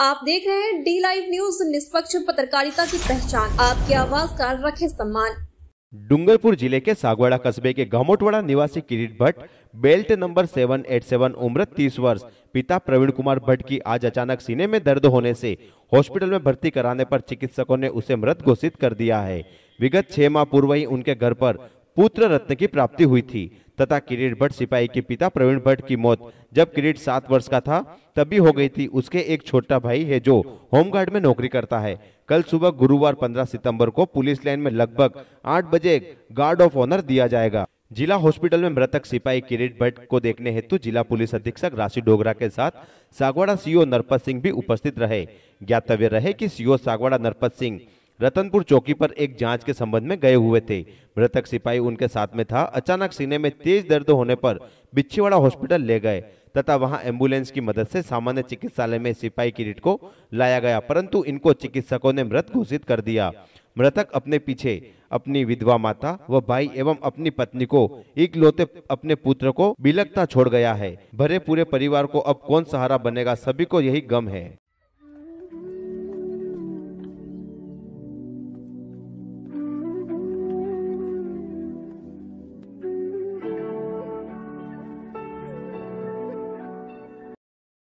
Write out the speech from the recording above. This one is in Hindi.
आप देख रहे हैं डी लाइव न्यूज निष्पक्ष पत्रकारिता की पहचान आपकी आवाज का रखे सम्मान डूंगरपुर जिले के सागवाड़ा कस्बे के गमोटवाड़ा निवासी किरीट भट्ट बेल्ट नंबर 787 उम्र 30 वर्ष पिता प्रवीण कुमार भट्ट की आज अचानक सीने में दर्द होने से हॉस्पिटल में भर्ती कराने पर चिकित्सकों ने उसे मृत घोषित कर दिया है विगत छह माह पूर्व ही उनके घर पर पुत्र रत्न की प्राप्ति हुई थी तथा किरीट भट्ट सिपाही के पिता प्रवीण भट्ट की मौत जब किरीट सात वर्ष का था तभी हो गई थी उसके एक छोटा भाई है जो होमगार्ड में नौकरी करता है कल सुबह गुरुवार 15 सितंबर को पुलिस लाइन में लगभग 8 बजे गार्ड ऑफ ऑनर दिया जाएगा जिला हॉस्पिटल में मृतक सिपाही किरीट भट्ट को देखने हेतु जिला पुलिस अधीक्षक राशि डोगरा के साथ सागवाड़ा सीओ नरपत सिंह भी उपस्थित रहे ज्ञातव्य रहे कि सीओ सागवाड़ा नरपत सिंह रतनपुर चौकी पर एक जांच के संबंध में गए हुए थे मृतक सिपाही उनके साथ में था अचानक सीने में तेज दर्द होने पर बिच्छीवाड़ा हॉस्पिटल ले गए तथा वहां एम्बुलेंस की मदद से सामान्य चिकित्सालय में सिपाही की रिट को लाया गया परंतु इनको चिकित्सकों ने मृत घोषित कर दिया मृतक अपने पीछे अपनी विधवा माता व भाई एवं अपनी पत्नी को एक लोते अपने पुत्र को बिलकता छोड़ गया है भरे पूरे परिवार को अब कौन सहारा बनेगा सभी को यही गम है